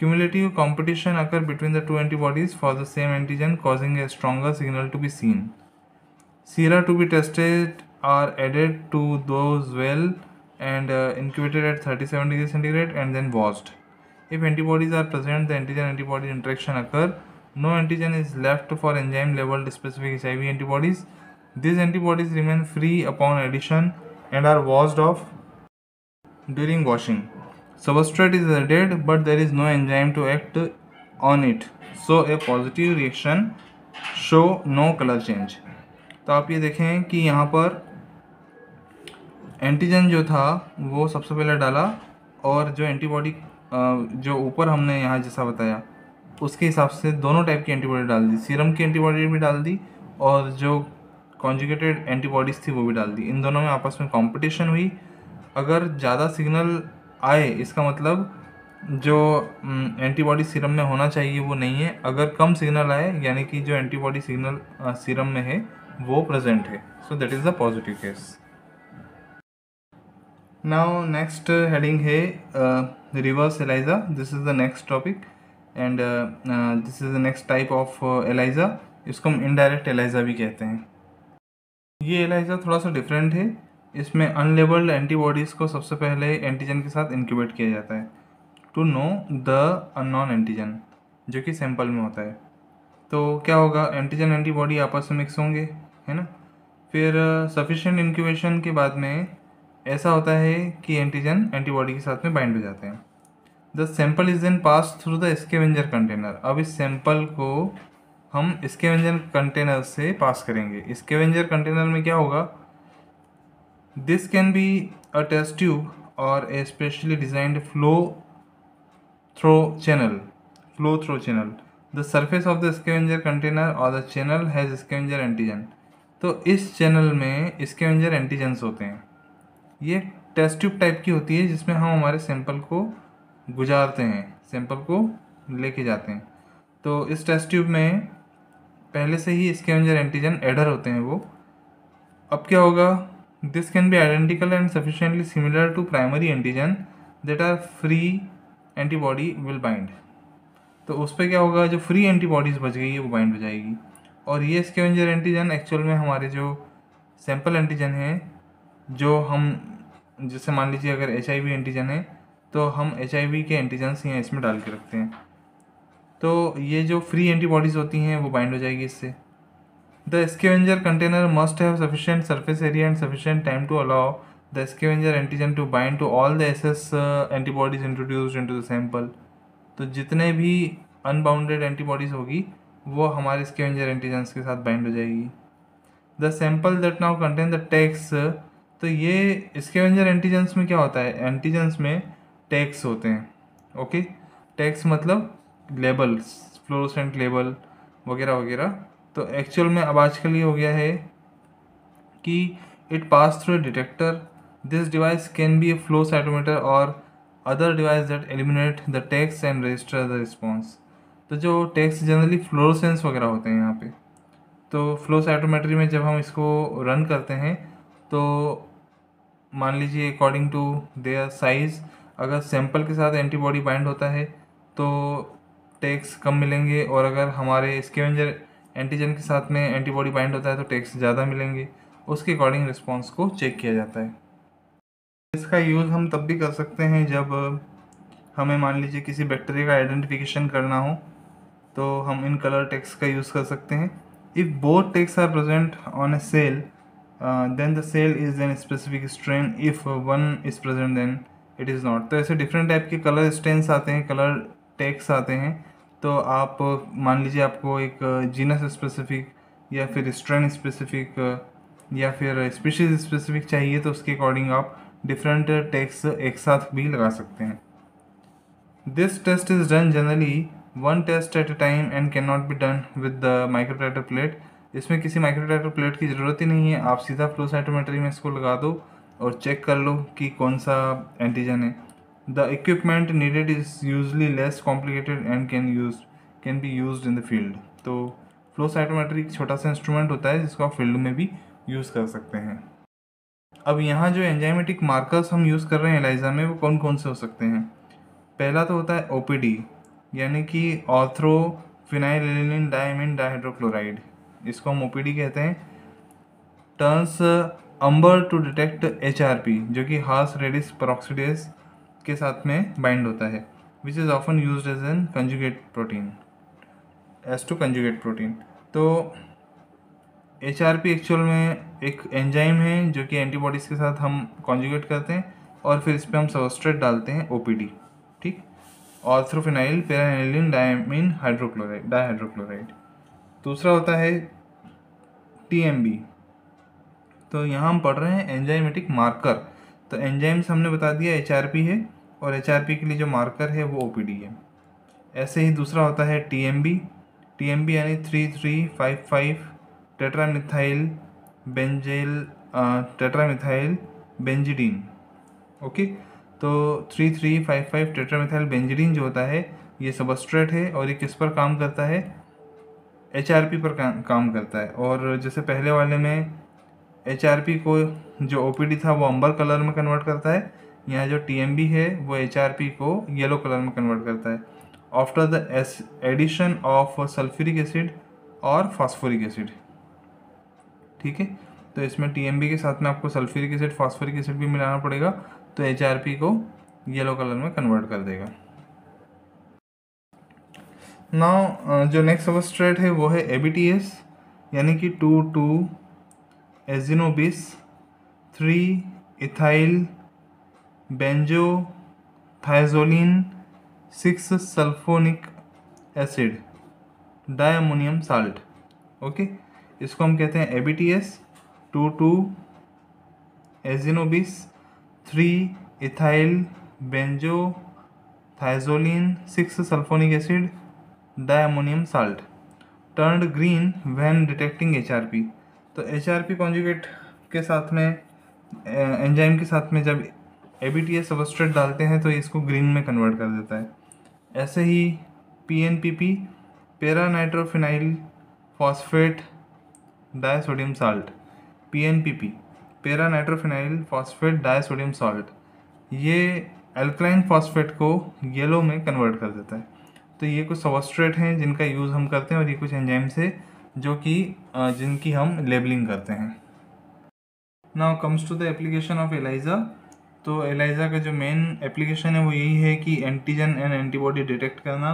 Cumulative competition occurs between the two antibodies for the same antigen causing a stronger signal to be seen. Sera to be tested are added to those well and uh, incubated at 37 degrees centigrade and then washed. If antibodies are present, the antigen-antibody interaction occur. No antigen is left for enzyme labeled specific HIV antibodies. These antibodies remain free upon addition and are washed off during washing. Substrate is added but there is no enzyme to act on it. So a positive reaction show no color change. तो आप ये देखें कि यहाँ पर एंटीजन जो था वो सबसे पहले डाला और जो एंटीबॉडी जो ऊपर हमने यहाँ जैसा बताया उसके हिसाब से दोनों टाइप की एंटीबॉडी डाल दी सीरम की एंटीबॉडी भी डाल दी और जो कॉन्जुकेटेड एंटीबॉडीज़ थी वो भी डाल दी इन दोनों में आपस में कंपटीशन हुई अगर ज़्यादा सिग्नल आए इसका मतलब जो एंटीबॉडी सीरम में होना चाहिए वो नहीं है अगर कम सिग्नल आए यानी कि जो एंटीबॉडी सिग्नल सीरम में है वो प्रेजेंट है so that is the positive case now next heading है reverse ELISA this is the next topic and this is the next type of ELISA इसको हम इनडायरेक्ट एलाइजा भी कहते हैं ये एलाइजा थोड़ा सा डिफरेंट है इसमें अनलेबल्ड एंटीबॉडीज़ को सबसे पहले एंटीजन के साथ इंक्यूबेट किया जाता है to know the unknown antigen जो कि सैंपल में होता है तो क्या होगा एंटीजन एंटीबॉडी आपस में मिक्स होंगे है ना फिर सफिशेंट uh, इनक्यूबेशन के बाद में ऐसा होता है कि एंटीजन एंटीबॉडी के साथ में बाइंड हो जाते हैं the sample is then pass through the scavenger container अब इस सैंपल को हम स्केवेंजर कंटेनर से पास करेंगे स्केवेंजर कंटेनर में क्या होगा This can be a test tube or a specially designed flow through channel. Flow through channel. The surface of the scavenger container or the channel has scavenger antigen. तो इस चैनल में स्केवेंजर एंटीजेंस होते हैं ये टेस्ट ट्यूब टाइप की होती है जिसमें हम हमारे सैंपल को गुजारते हैं सैंपल को लेके जाते हैं तो इस टेस्ट ट्यूब में पहले से ही स्केवेंजर एंटीजन एडर होते हैं वो अब क्या होगा This can be identical and sufficiently similar to primary antigen that are free antibody will bind. तो उस पर क्या होगा जो फ्री एंटीबॉडीज़ बच गई है वो बाइंड हो जाएगी और ये स्केवेंजर एंटीजन एक्चुअल में हमारे जो सैम्पल एंटीजन है जो हम जैसे मान लीजिए अगर एच आई वी एंटीजन है तो हम एच आई वी के एंटीजन्स यहाँ इसमें डाल के रखते हैं तो ये जो फ्री एंटीबॉडीज़ होती हैं वो बाइंड हो जाएगी इससे The scavenger container must have sufficient surface area and sufficient time to allow the scavenger antigen to bind to all the SS uh, antibodies introduced into the sample. तो जितने भी अनबाउंडेड एंटीबॉडीज होगी वो हमारे स्केवेंजर एंटीजेंस के साथ बाइंड हो जाएगी the sample that now contain the tags तो ये स्केवेंजर एंटीजेंस में क्या होता है एंटीजेंस में टैक्स होते हैं ओके टैक्स मतलब लेबल्स फ्लोरोसेंट लेबल वगैरह वगैरह तो एक्चुअल में अब आज के लिए हो गया है कि it pass through detector this device can be a flow cytometer और other device that eliminate the tags and register the response तो जो टैक्स जनरली फ्लोरोसेंस वगैरह होते हैं यहाँ पे तो फ्लो साइटोमेट्री में जब हम इसको रन करते हैं तो मान लीजिए अकॉर्डिंग टू देयर साइज़ अगर सैंपल के साथ एंटीबॉडी बाइंड होता है तो टैक्स कम मिलेंगे और अगर हमारे स्केवेंजर एंटीजन के साथ में एंटीबॉडी बाइंड होता है तो टेक्स ज़्यादा मिलेंगे उसके अकॉर्डिंग रिस्पॉन्स को चेक किया जाता है इसका यूज़ हम तब भी कर सकते हैं जब हमें मान लीजिए किसी बैक्टीरिया का आइडेंटिफिकेशन करना हो तो हम इन कलर टेक्स का यूज़ कर सकते हैं if both tags are present on a cell then the cell is then specific strain if one is present then it is not तो ऐसे डिफरेंट टाइप के कलर स्ट्रेंस आते हैं कलर टेक्स आते हैं तो आप मान लीजिए आपको एक जीनस uh, स्पेसिफिक या फिर स्ट्रेन स्पेसिफिक uh, या फिर स्पीशीज स्पेसिफिक चाहिए तो उसके अकॉर्डिंग आप डिफरेंट टैक्स एक साथ भी लगा सकते हैं this test is done generally one test at a time and can not be done with the microtitre plate इसमें किसी माइक्रोटाइटर प्लेट की ज़रूरत ही नहीं है आप सीधा फ्लो साइटोमेट्री में इसको लगा दो और चेक कर लो कि कौन सा एंटीजन है The equipment needed is usually less complicated and can use can be used in the field. तो फ्लो साइटोमेट्री एक छोटा सा इंस्ट्रूमेंट होता है जिसको आप फील्ड में भी यूज़ कर सकते हैं अब यहाँ जो एंजाइमेटिक मार्कर्स हम यूज़ कर रहे हैं एलाइजा में वो कौन कौन से हो सकते हैं पहला तो होता है ओ पी डी यानी कि ऑथ्रो फिनाइलिन डायमिन डाइड्रोक्लोराइड इसको हम ओ पी डी कहते हैं turns amber to detect H R P जो कि हार्स रेडिस परऑक्सीडेज के साथ में बाइंड होता है which is often use as an conjugate protein as to conjugate protein तो एच आर पी एक्चुअल में एक एंजाइम है जो कि एंटीबॉडीज़ के साथ हम कॉन्जुगेट करते हैं और फिर इस पर हम सबस्ट्रेट डालते हैं ओ पी डी ठीक orthophenyl phenylene diamine hydrochloride dihydrochloride दूसरा होता है टी एम बी तो यहाँ हम पढ़ रहे हैं एंजाइमेटिक मार्कर तो एंजाइम्स हमने बता दिया एच आर पी है और एच के लिए जो मार्कर है वो ओ है ऐसे ही दूसरा होता है T M B T M B यानी three three five five tetramethyl benzil tetramethyl benzidine okay तो three three five five tetramethyl benzidine जो होता है ये सबस्ट्रेट है और ये किस पर काम करता है एच पर काम काम करता है और जैसे पहले वाले में एच को जो ओ था वो अंबर कलर में कन्वर्ट करता है यहाँ जो टी है वो एच को येलो कलर में कन्वर्ट करता है after the addition of sulphuric acid और फॉस्फोरिक एसिड ठीक है तो इसमें टी के साथ में आपको सल्फ्यूरिक एसिड फॉस्फोरिक एसिड भी मिलाना पड़ेगा तो एच को येलो कलर में कन्वर्ट कर देगा नाउ जो नेक्स्ट सबस्ट्रेट है वो है ए यानी कि two two azinobis three ethyl benzo thiazoline six sulphonic acid diammonium salt okay इसको हम कहते हैं A B T S two two azinobis three ethyl benzo thiazoline six sulphonic acid diammonium salt turned green when detecting H R P तो एच आर पी कॉन्जुकेट के साथ में एंजाइम के साथ में जब ए बी टी सबस्ट्रेट डालते हैं तो इसको ग्रीन में कन्वर्ट कर देता है ऐसे ही P N P P para nitrophenyl phosphate disodium salt P N P P para nitrophenyl phosphate disodium salt ये एल्कलाइन फॉस्फेट को येलो में कन्वर्ट कर देता है तो ये कुछ सबस्ट्रेट हैं जिनका यूज़ हम करते हैं और ये कुछ एंजाइम्स है जो कि जिनकी हम लेबलिंग करते हैं now comes to the application of ELISA तो एलाइजा का जो मेन एप्लीकेशन है वो यही है कि एंटीजन एंड एंटीबॉडी डिटेक्ट करना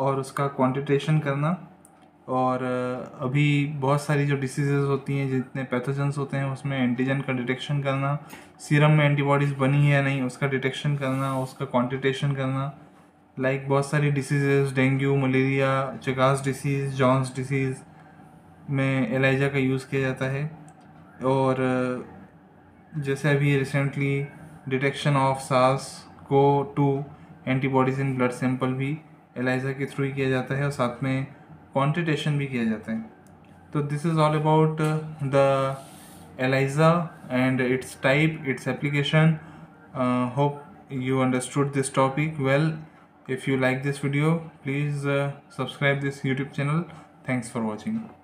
और उसका क्वांटिटेशन करना और अभी बहुत सारी जो डिसीजेज होती हैं जितने पैथोजेंस होते हैं उसमें एंटीजन का डिटेक्शन करना सीरम में एंटीबॉडीज़ बनी है या नहीं उसका डिटेक्शन करना उसका क्वांटिटेशन करना लाइक like बहुत सारी diseases dengue malaria Chagas disease Johne's disease में एलाइजा का यूज़ किया जाता है और जैसे अभी रिसेंटली डिटेक्शन ऑफ सास CoV two antibodies in blood sample भी एलाइजा के थ्रू ही किया जाता है और साथ में क्वान्टिटेशन भी किया जाता है तो this is all about the ELISA and its type its application hope you understood this topic well if you like this video please subscribe this YouTube channel thanks for watching